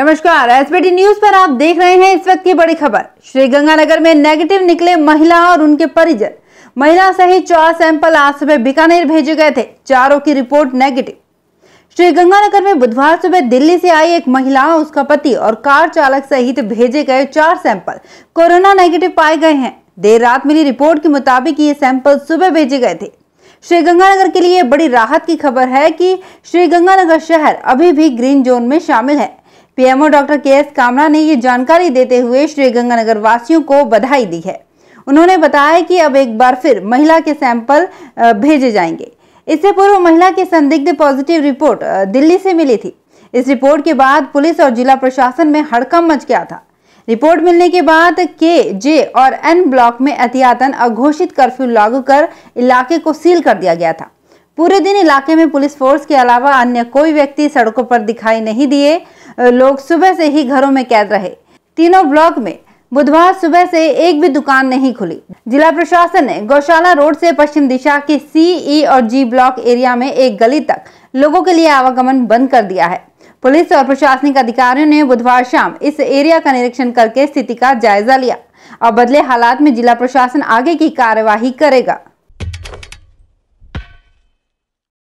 नमस्कार SBT news पर आप देख रहे हैं इस वक्त की बड़ी खबर श्रीगंगानगर में नेगेटिव निकले महिला और उनके परिजन महिला सहित चार सैंपल आज सुबह बीकानेर भेजे गए थे चारों की रिपोर्ट नेगेटिव श्रीगंगानगर में बुधवार सुबह दिल्ली से आई एक महिला उसका पति और कार चालक सहित भेजे गए चार सैंपल कोरोना नेगेटिव पाए गए हैं देर रात मिली रिपोर्ट के मुताबिक ये सैंपल सुबह भेजे गए थे श्रीगंगानगर के लिए बड़ी राहत की खबर है कि श्रीगंगानगर शहर अभी भी ग्रीन जोन में शामिल है PMO doctor K S Kamra ने ये जानकारी देते हुए श्री गंगानगर वासियों को बधाई दी है उन्होंने बताया कि अब एक बार फिर महिला के सैंपल भेजे जाएंगे इससे पूर्व महिला की संदिग्ध पॉजिटिव रिपोर्ट दिल्ली से मिली थी इस रिपोर्ट के बाद पुलिस और जिला प्रशासन में हड़कम मच गया था रिपोर्ट मिलने के बाद के जे और एन ब्लॉक में एहतियातन अघोषित कर्फ्यू लागू कर इलाके को सील कर दिया गया था पूरे दिन इलाके में पुलिस फोर्स के अलावा अन्य कोई व्यक्ति सड़कों पर दिखाई नहीं दिए लोग सुबह से ही घरों में कैद रहे तीनों ब्लॉक में बुधवार सुबह से एक भी दुकान नहीं खुली जिला प्रशासन ने गौशाला रोड से पश्चिम दिशा के सी ई e और जी ब्लॉक एरिया में एक गली तक लोगों के लिए आवागमन बंद कर दिया है पुलिस और प्रशासनिक अधिकारियों ने बुधवार शाम इस एरिया का निरीक्षण करके स्थिति का जायजा लिया और बदले हालात में जिला प्रशासन आगे की कार्यवाही करेगा